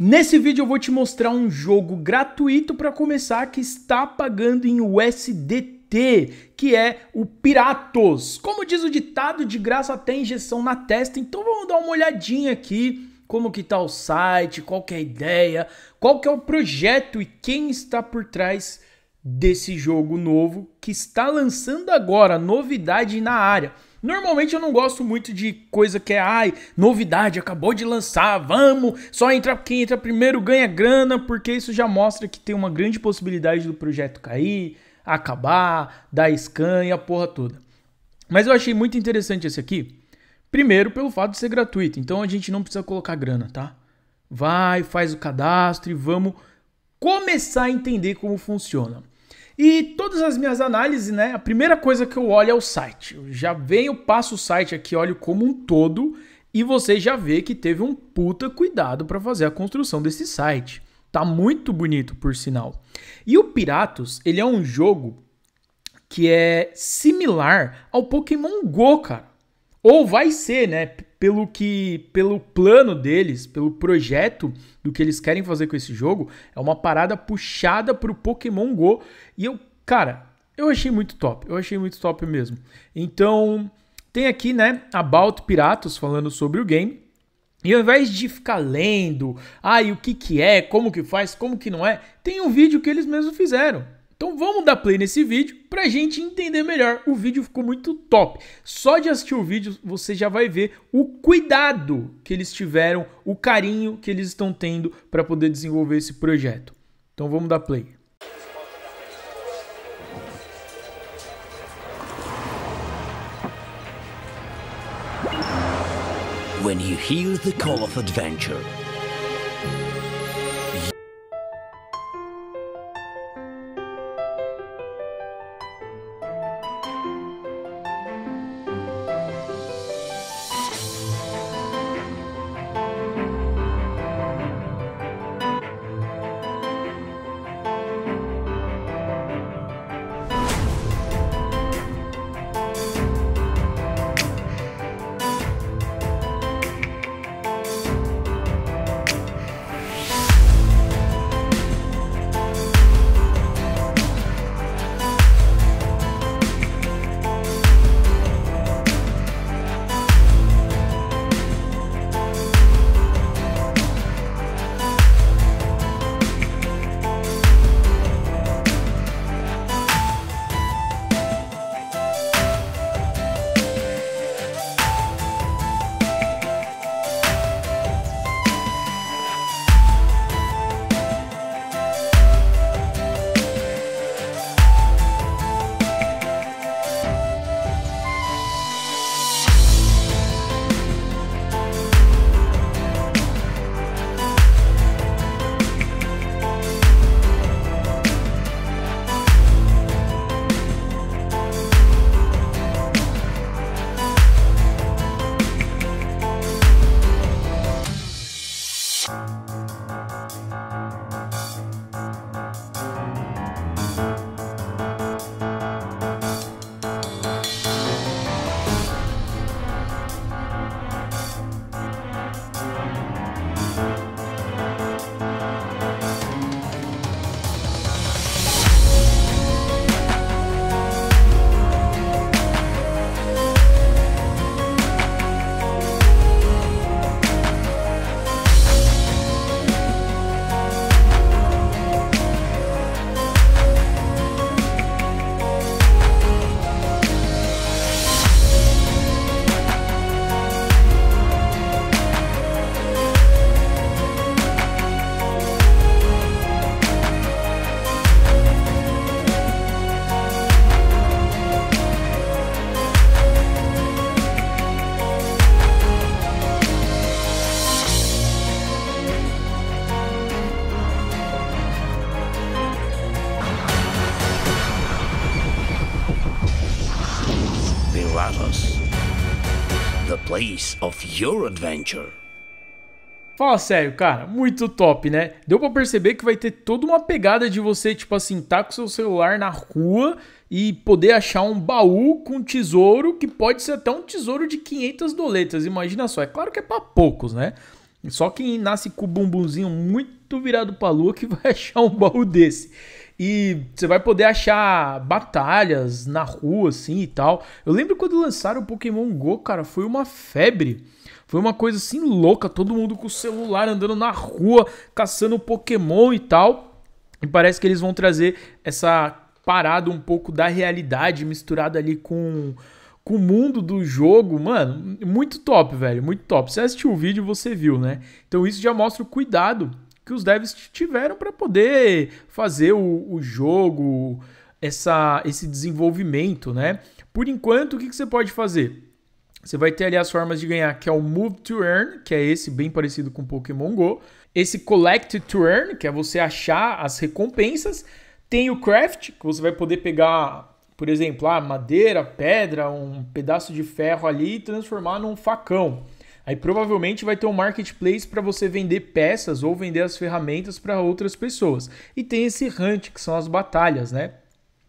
Nesse vídeo eu vou te mostrar um jogo gratuito para começar que está pagando em USDT, que é o Piratos. Como diz o ditado, de graça até injeção na testa, então vamos dar uma olhadinha aqui como que tá o site, qual que é a ideia, qual que é o projeto e quem está por trás desse jogo novo que está lançando agora, novidade na área. Normalmente eu não gosto muito de coisa que é, ai, novidade, acabou de lançar, vamos, só entra quem entra primeiro ganha grana, porque isso já mostra que tem uma grande possibilidade do projeto cair, acabar, dar scan e a porra toda. Mas eu achei muito interessante esse aqui, primeiro pelo fato de ser gratuito, então a gente não precisa colocar grana, tá? Vai, faz o cadastro e vamos começar a entender como funciona. E todas as minhas análises, né? A primeira coisa que eu olho é o site. Eu já venho, passo o site aqui, olho como um todo e você já vê que teve um puta cuidado para fazer a construção desse site. Tá muito bonito, por sinal. E o Piratos, ele é um jogo que é similar ao Pokémon Go, cara. Ou vai ser, né? pelo que, pelo plano deles, pelo projeto do que eles querem fazer com esse jogo, é uma parada puxada pro Pokémon Go. E eu, cara, eu achei muito top, eu achei muito top mesmo. Então, tem aqui, né, About Piratas falando sobre o game. E ao invés de ficar lendo, ai, ah, o que que é, como que faz, como que não é, tem um vídeo que eles mesmos fizeram então vamos dar play nesse vídeo para a gente entender melhor. O vídeo ficou muito top. Só de assistir o vídeo você já vai ver o cuidado que eles tiveram, o carinho que eles estão tendo para poder desenvolver esse projeto. Então vamos dar play. When you hear the call of adventure Davos, the place of your adventure. Fala sério, cara, muito top, né? Deu para perceber que vai ter toda uma pegada de você, tipo assim, tá com seu celular na rua e poder achar um baú com tesouro, que pode ser até um tesouro de 500 doletas, imagina só. É claro que é para poucos, né? Só quem nasce com o bumbumzinho muito virado pra lua que vai achar um baú desse. E você vai poder achar batalhas na rua, assim e tal. Eu lembro quando lançaram o Pokémon Go, cara, foi uma febre. Foi uma coisa assim louca, todo mundo com o celular andando na rua, caçando Pokémon e tal. E parece que eles vão trazer essa parada um pouco da realidade misturada ali com, com o mundo do jogo. Mano, muito top, velho, muito top. Você assistiu o vídeo, você viu, né? Então isso já mostra o cuidado que os devs tiveram para poder fazer o, o jogo, essa, esse desenvolvimento, né? Por enquanto, o que, que você pode fazer? Você vai ter ali as formas de ganhar, que é o Move to Earn, que é esse bem parecido com Pokémon Go. Esse Collect to Earn, que é você achar as recompensas. Tem o Craft, que você vai poder pegar, por exemplo, a ah, madeira, pedra, um pedaço de ferro ali e transformar num facão. Aí provavelmente vai ter um marketplace para você vender peças ou vender as ferramentas para outras pessoas. E tem esse hunt, que são as batalhas, né?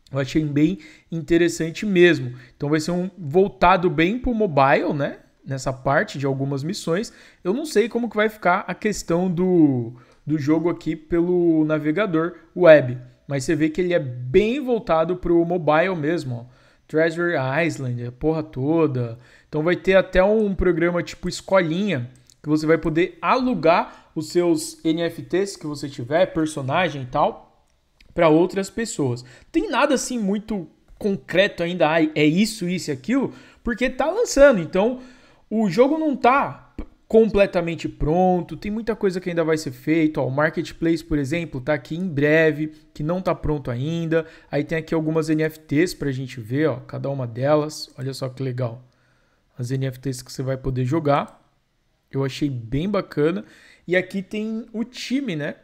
Eu achei bem interessante mesmo. Então vai ser um voltado bem para o mobile, né? Nessa parte de algumas missões. Eu não sei como que vai ficar a questão do, do jogo aqui pelo navegador web. Mas você vê que ele é bem voltado para o mobile mesmo. Ó. Treasure Island, a porra toda. Então vai ter até um programa tipo escolinha que você vai poder alugar os seus NFTs que você tiver, personagem e tal, para outras pessoas. Tem nada assim muito concreto ainda, ah, é isso, isso e aquilo, porque tá lançando. Então, o jogo não tá completamente pronto, tem muita coisa que ainda vai ser feito, ó, o marketplace, por exemplo, tá aqui em breve, que não tá pronto ainda. Aí tem aqui algumas NFTs pra gente ver, ó, cada uma delas. Olha só que legal as NFTs que você vai poder jogar. Eu achei bem bacana. E aqui tem o time, né?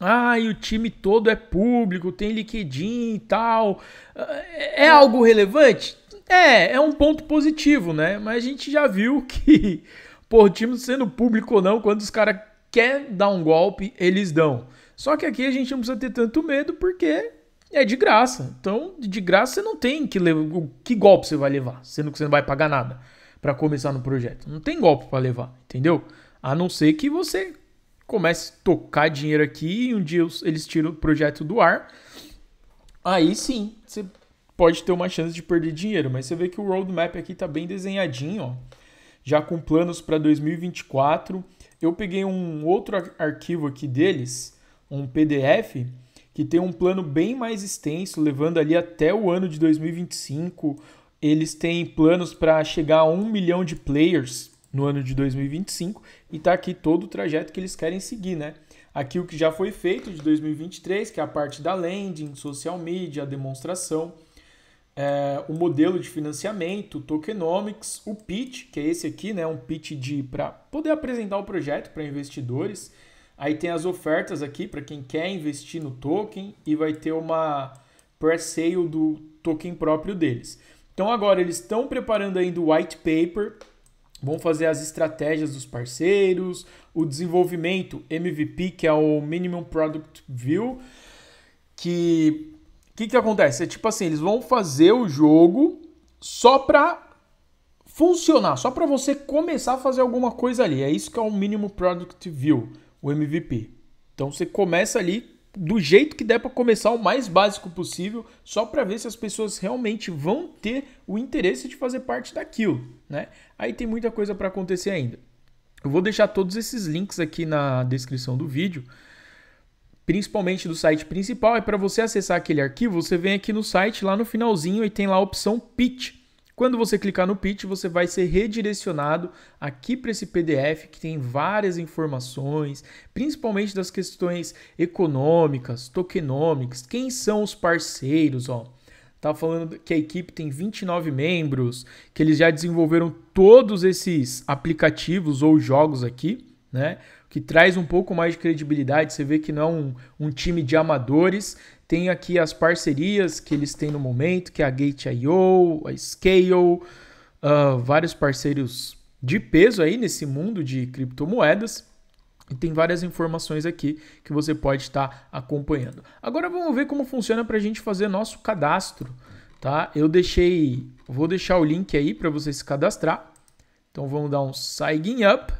Ah, e o time todo é público, tem LinkedIn e tal. É, é algo relevante? É, é um ponto positivo, né? Mas a gente já viu que, por time sendo público ou não, quando os caras querem dar um golpe, eles dão. Só que aqui a gente não precisa ter tanto medo, porque é de graça. Então, de graça você não tem que levar. Que golpe você vai levar? Sendo que você não vai pagar nada para começar no projeto. Não tem golpe para levar, entendeu? A não ser que você comece a tocar dinheiro aqui e um dia eles tiram o projeto do ar. Aí sim, você pode ter uma chance de perder dinheiro. Mas você vê que o roadmap aqui tá bem desenhadinho, ó. Já com planos para 2024. Eu peguei um outro arquivo aqui deles, um PDF que tem um plano bem mais extenso, levando ali até o ano de 2025. Eles têm planos para chegar a um milhão de players no ano de 2025 e está aqui todo o trajeto que eles querem seguir, né? Aqui o que já foi feito de 2023, que é a parte da landing, social media, demonstração, é, o modelo de financiamento, tokenomics, o pitch, que é esse aqui, né? Um pitch de para poder apresentar o projeto para investidores Aí tem as ofertas aqui para quem quer investir no token e vai ter uma pre-sale do token próprio deles. Então agora eles estão preparando ainda o white paper, vão fazer as estratégias dos parceiros, o desenvolvimento MVP, que é o Minimum Product View, que o que, que acontece? É tipo assim, eles vão fazer o jogo só para funcionar, só para você começar a fazer alguma coisa ali. É isso que é o Minimum Product View o MVP. Então você começa ali do jeito que der para começar o mais básico possível, só para ver se as pessoas realmente vão ter o interesse de fazer parte daquilo, né? Aí tem muita coisa para acontecer ainda. Eu vou deixar todos esses links aqui na descrição do vídeo, principalmente do site principal, é para você acessar aquele arquivo, você vem aqui no site, lá no finalzinho e tem lá a opção pitch. Quando você clicar no pitch, você vai ser redirecionado aqui para esse PDF que tem várias informações, principalmente das questões econômicas, tokenomics, quem são os parceiros, ó. Tá falando que a equipe tem 29 membros, que eles já desenvolveram todos esses aplicativos ou jogos aqui, né? Que traz um pouco mais de credibilidade. Você vê que não é um, um time de amadores, tem aqui as parcerias que eles têm no momento, que é a Gate.io, a Scale, uh, vários parceiros de peso aí nesse mundo de criptomoedas. E tem várias informações aqui que você pode estar tá acompanhando. Agora vamos ver como funciona para a gente fazer nosso cadastro, tá? Eu deixei, vou deixar o link aí para você se cadastrar. Então vamos dar um sign up.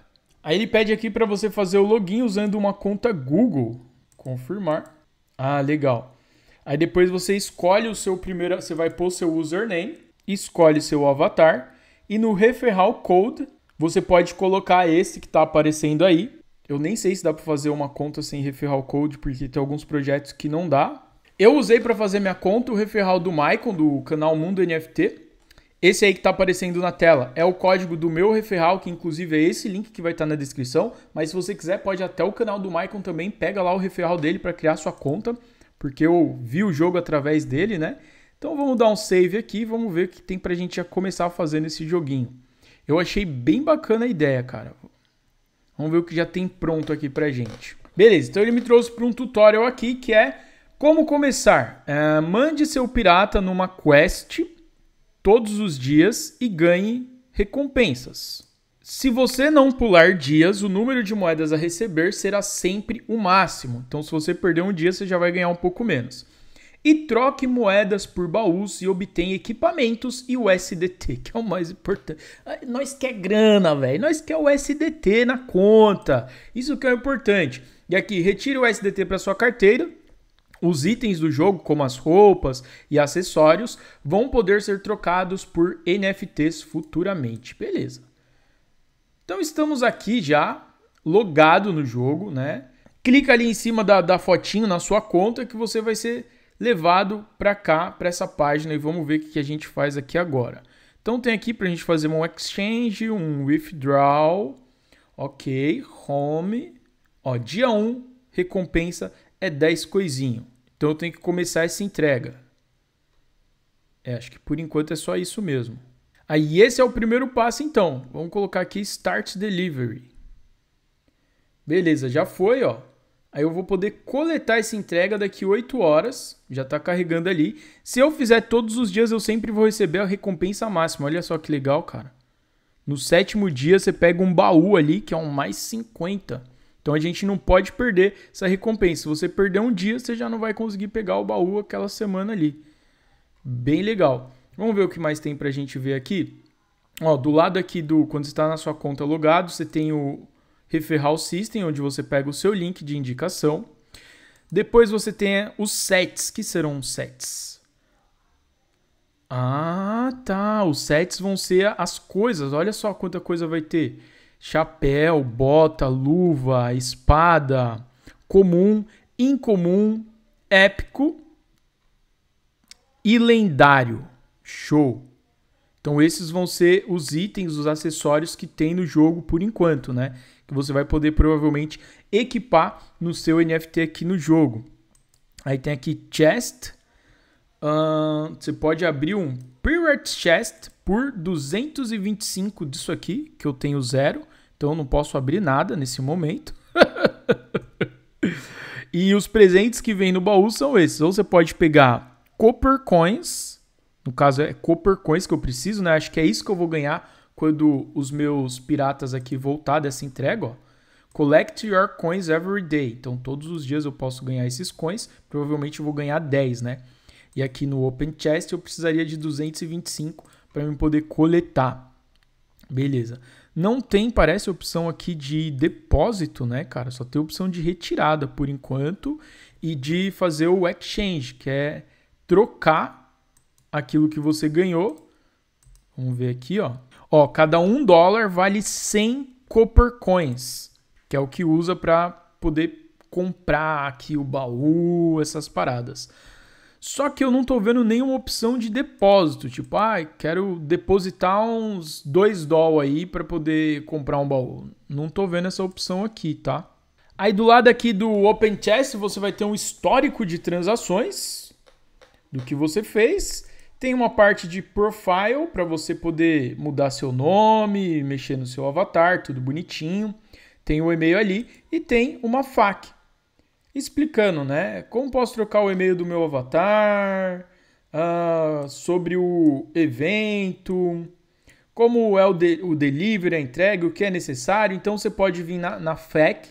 Aí ele pede aqui para você fazer o login usando uma conta Google. Confirmar. Ah, legal. Aí depois você escolhe o seu primeiro, você vai pôr o seu username, escolhe seu avatar e no referral code você pode colocar esse que está aparecendo aí. Eu nem sei se dá para fazer uma conta sem referral code porque tem alguns projetos que não dá. Eu usei para fazer minha conta o referral do Maicon do canal Mundo NFT. Esse aí que está aparecendo na tela é o código do meu referral, que inclusive é esse link que vai estar tá na descrição. Mas se você quiser, pode até o canal do Maicon também. Pega lá o referral dele para criar sua conta porque eu vi o jogo através dele, né? Então vamos dar um save aqui, vamos ver o que tem pra gente já começar fazendo esse joguinho. Eu achei bem bacana a ideia, cara. Vamos ver o que já tem pronto aqui pra gente. Beleza, então ele me trouxe para um tutorial aqui que é como começar. É, mande seu pirata numa quest todos os dias e ganhe recompensas. Se você não pular dias, o número de moedas a receber será sempre o máximo. Então, se você perder um dia, você já vai ganhar um pouco menos. E troque moedas por baús e obtenha equipamentos e o SDT, que é o mais importante. Nós quer é grana, velho. Nós quer é o SDT na conta. Isso que é importante. E aqui, retire o SDT para sua carteira, os itens do jogo, como as roupas e acessórios, vão poder ser trocados por NFTs futuramente. Beleza. Então estamos aqui já logado no jogo, né? Clica ali em cima da, da fotinho na sua conta que você vai ser levado para cá, para essa página e vamos ver o que a gente faz aqui agora. Então tem aqui para a gente fazer um exchange, um withdrawal, ok, home, ó, dia 1, recompensa é 10 coisinho. Então eu tenho que começar essa entrega. É, acho que por enquanto é só isso mesmo. Aí esse é o primeiro passo então. Vamos colocar aqui Start Delivery. Beleza, já foi, ó. Aí eu vou poder coletar essa entrega daqui 8 horas, já está carregando ali. Se eu fizer todos os dias, eu sempre vou receber a recompensa máxima. Olha só que legal, cara. No sétimo dia, você pega um baú ali, que é um mais 50. Então a gente não pode perder essa recompensa. Se você perder um dia, você já não vai conseguir pegar o baú aquela semana ali. Bem legal. Vamos ver o que mais tem para a gente ver aqui. Ó, do lado aqui do quando está na sua conta logado, você tem o Referral System, onde você pega o seu link de indicação. Depois você tem os sets, que serão sets. Ah, tá. Os sets vão ser as coisas. Olha só quanta coisa vai ter: chapéu, bota, luva, espada, comum, incomum, épico e lendário. Show! Então esses vão ser os itens, os acessórios que tem no jogo por enquanto, né? Que você vai poder provavelmente equipar no seu NFT aqui no jogo. Aí tem aqui chest. Uh, você pode abrir um Pirate Chest por 225 disso aqui, que eu tenho zero. Então eu não posso abrir nada nesse momento. e os presentes que vem no baú são esses. Ou você pode pegar Copper Coins no caso é Copper Coins que eu preciso, né? Acho que é isso que eu vou ganhar quando os meus piratas aqui voltar dessa entrega, ó. Collect your coins every day. Então, todos os dias eu posso ganhar esses coins. Provavelmente eu vou ganhar 10, né? E aqui no Open Chest eu precisaria de 225 para eu poder coletar. Beleza. Não tem, parece, opção aqui de depósito, né, cara? Só tem opção de retirada por enquanto e de fazer o exchange, que é trocar aquilo que você ganhou. Vamos ver aqui, ó. Ó, cada um dólar vale 100 Copper Coins, que é o que usa para poder comprar aqui o baú, essas paradas. Só que eu não tô vendo nenhuma opção de depósito, tipo, ah, quero depositar uns 2 dólares aí para poder comprar um baú. Não tô vendo essa opção aqui, tá? Aí do lado aqui do Open Chess você vai ter um histórico de transações do que você fez tem uma parte de profile para você poder mudar seu nome, mexer no seu avatar, tudo bonitinho. Tem o e-mail ali e tem uma FAQ explicando, né? Como posso trocar o e-mail do meu avatar, ah, sobre o evento, como é o, de, o delivery, a entrega, o que é necessário. Então você pode vir na, na FAQ,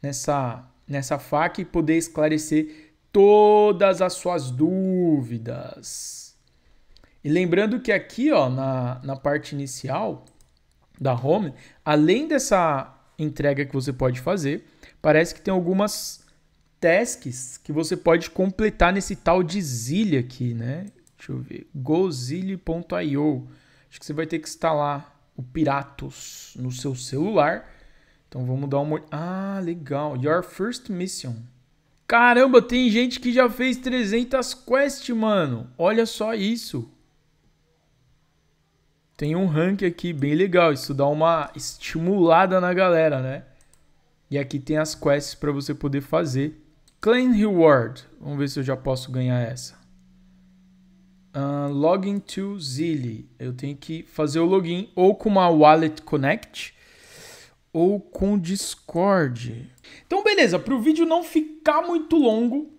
nessa, nessa FAQ, e poder esclarecer todas as suas dúvidas. E lembrando que aqui ó, na, na parte inicial da home, além dessa entrega que você pode fazer, parece que tem algumas tasks que você pode completar nesse tal de Zilli aqui, né? Deixa eu ver. Gozilli.io. Acho que você vai ter que instalar o Piratos no seu celular. Então vamos dar uma Ah, legal. Your first mission. Caramba, tem gente que já fez 300 quests, mano. Olha só isso tem um rank aqui bem legal. Isso dá uma estimulada na galera, né? E aqui tem as quests para você poder fazer. Claim Reward. Vamos ver se eu já posso ganhar essa. Uh, login to Zilli. Eu tenho que fazer o login ou com uma Wallet Connect ou com Discord. Então, beleza. Para o vídeo não ficar muito longo,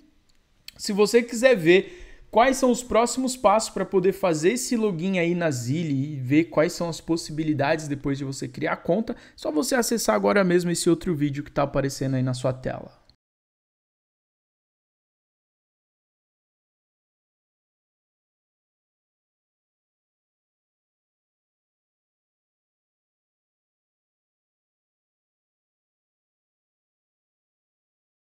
se você quiser ver Quais são os próximos passos para poder fazer esse login aí na Zilli e ver quais são as possibilidades depois de você criar a conta? Só você acessar agora mesmo esse outro vídeo que está aparecendo aí na sua tela.